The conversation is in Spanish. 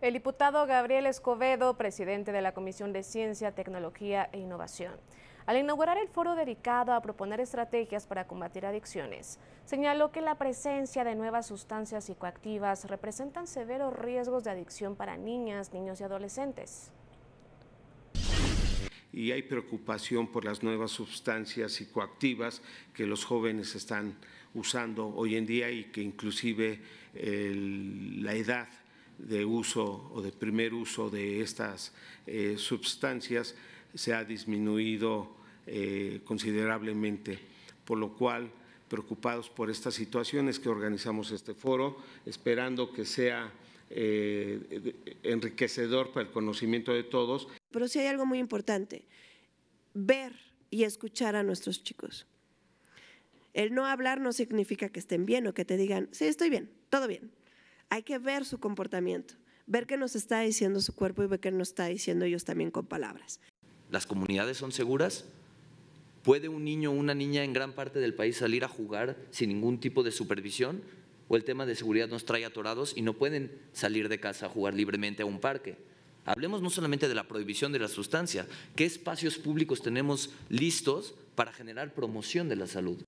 El diputado Gabriel Escobedo, presidente de la Comisión de Ciencia, Tecnología e Innovación, al inaugurar el foro dedicado a proponer estrategias para combatir adicciones, señaló que la presencia de nuevas sustancias psicoactivas representan severos riesgos de adicción para niñas, niños y adolescentes. Y hay preocupación por las nuevas sustancias psicoactivas que los jóvenes están usando hoy en día y que inclusive la edad de uso o de primer uso de estas eh, sustancias se ha disminuido eh, considerablemente, por lo cual preocupados por estas situaciones que organizamos este foro, esperando que sea eh, enriquecedor para el conocimiento de todos. Pero sí hay algo muy importante, ver y escuchar a nuestros chicos. El no hablar no significa que estén bien o que te digan, sí, estoy bien, todo bien. Hay que ver su comportamiento, ver qué nos está diciendo su cuerpo y ver qué nos está diciendo ellos también con palabras. ¿Las comunidades son seguras? ¿Puede un niño o una niña en gran parte del país salir a jugar sin ningún tipo de supervisión? ¿O el tema de seguridad nos trae atorados y no pueden salir de casa a jugar libremente a un parque? Hablemos no solamente de la prohibición de la sustancia, ¿qué espacios públicos tenemos listos para generar promoción de la salud?